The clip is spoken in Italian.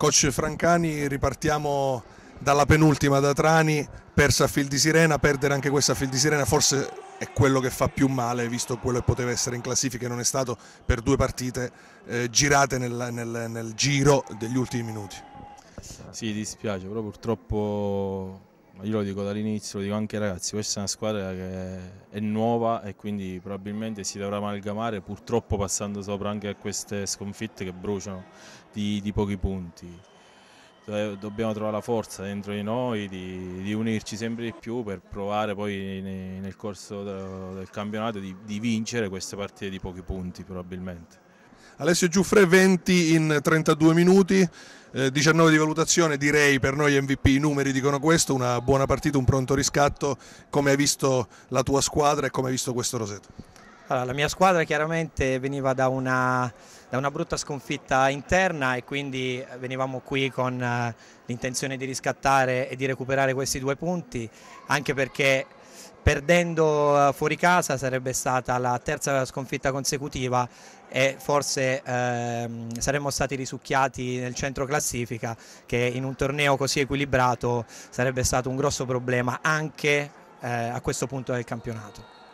Coach Francani, ripartiamo dalla penultima da Trani, persa a Fil di Sirena, perdere anche questa a Fil di Sirena forse è quello che fa più male, visto quello che poteva essere in classifica e non è stato per due partite eh, girate nel, nel, nel giro degli ultimi minuti. Sì, dispiace, però purtroppo io lo dico dall'inizio, lo dico anche ai ragazzi, questa è una squadra che è nuova e quindi probabilmente si dovrà amalgamare purtroppo passando sopra anche a queste sconfitte che bruciano di, di pochi punti. Dobbiamo trovare la forza dentro di noi di, di unirci sempre di più per provare poi nei, nel corso del campionato di, di vincere queste partite di pochi punti probabilmente. Alessio Giuffre 20 in 32 minuti, 19 eh, di valutazione, direi per noi MVP i numeri dicono questo, una buona partita, un pronto riscatto, come hai visto la tua squadra e come hai visto questo Roseto? Allora, la mia squadra chiaramente veniva da una da una brutta sconfitta interna e quindi eh, venivamo qui con eh, l'intenzione di riscattare e di recuperare questi due punti, anche perché perdendo eh, fuori casa sarebbe stata la terza sconfitta consecutiva e forse ehm, saremmo stati risucchiati nel centro classifica che in un torneo così equilibrato sarebbe stato un grosso problema anche eh, a questo punto del campionato.